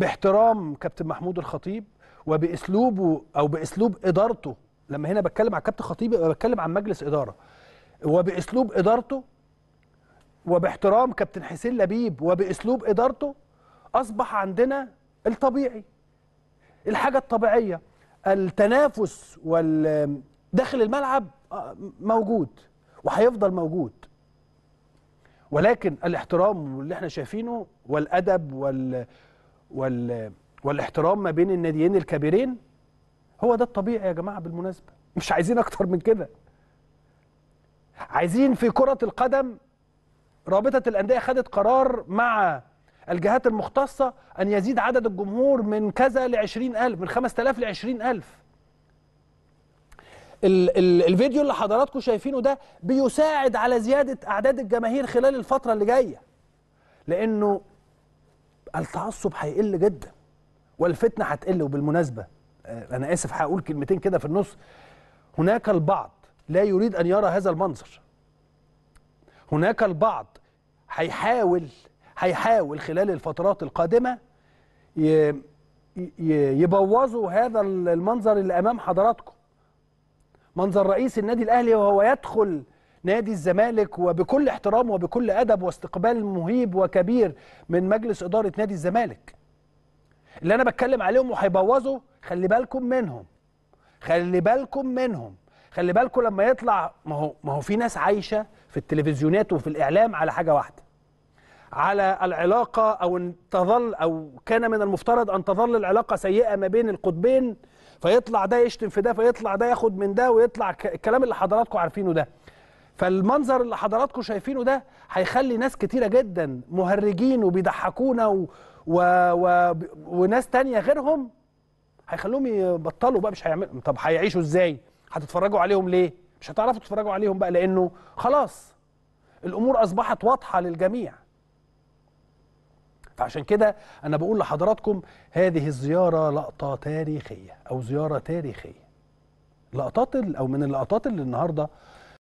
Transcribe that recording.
باحترام كابتن محمود الخطيب وباسلوبه او باسلوب ادارته لما هنا بتكلم على كابتن خطيب بتكلم عن مجلس اداره وباسلوب ادارته وباحترام كابتن حسين لبيب وباسلوب ادارته اصبح عندنا الطبيعي الحاجه الطبيعيه التنافس وال داخل الملعب آه، موجود وهيفضل موجود ولكن الاحترام واللي احنا شايفينه والادب وال وال والاحترام ما بين الناديين الكبيرين هو ده الطبيعي يا جماعه بالمناسبه مش عايزين اكتر من كده عايزين في كره القدم رابطه الانديه خدت قرار مع الجهات المختصه ان يزيد عدد الجمهور من كذا ل 20000 من 5000 ل 20000 الفيديو اللي حضراتكم شايفينه ده بيساعد على زياده اعداد الجماهير خلال الفتره اللي جايه لانه التعصب هيقل جدا والفتنه هتقل وبالمناسبه آه، انا اسف هقول كلمتين كده في النص هناك البعض لا يريد ان يرى هذا المنظر هناك البعض هيحاول هيحاول خلال الفترات القادمه يبوظوا هذا المنظر اللي امام حضراتكم منظر رئيس النادي الاهلي وهو يدخل نادي الزمالك وبكل احترام وبكل أدب واستقبال مهيب وكبير من مجلس إدارة نادي الزمالك اللي أنا بتكلم عليهم وهيبوظوا خلي بالكم منهم خلي بالكم منهم خلي بالكم لما يطلع ما هو ما هو في ناس عايشه في التلفزيونات وفي الاعلام على حاجه واحده على العلاقه او ان تظل او كان من المفترض ان تظل العلاقه سيئه ما بين القطبين فيطلع ده يشتم في ده فيطلع ده ياخد من ده ويطلع الكلام اللي حضراتكم عارفينه ده فالمنظر اللي حضراتكم شايفينه ده هيخلي ناس كتيره جدا مهرجين وبيضحكونا و... و... و... وناس تانية غيرهم هيخلوهم يبطلوا بقى مش هيعملوا طب هيعيشوا ازاي هتتفرجوا عليهم ليه مش هتعرفوا تتفرجوا عليهم بقى لانه خلاص الامور اصبحت واضحه للجميع فعشان كده انا بقول لحضراتكم هذه الزياره لقطه تاريخيه او زياره تاريخيه لقطات او من اللقطات اللي النهارده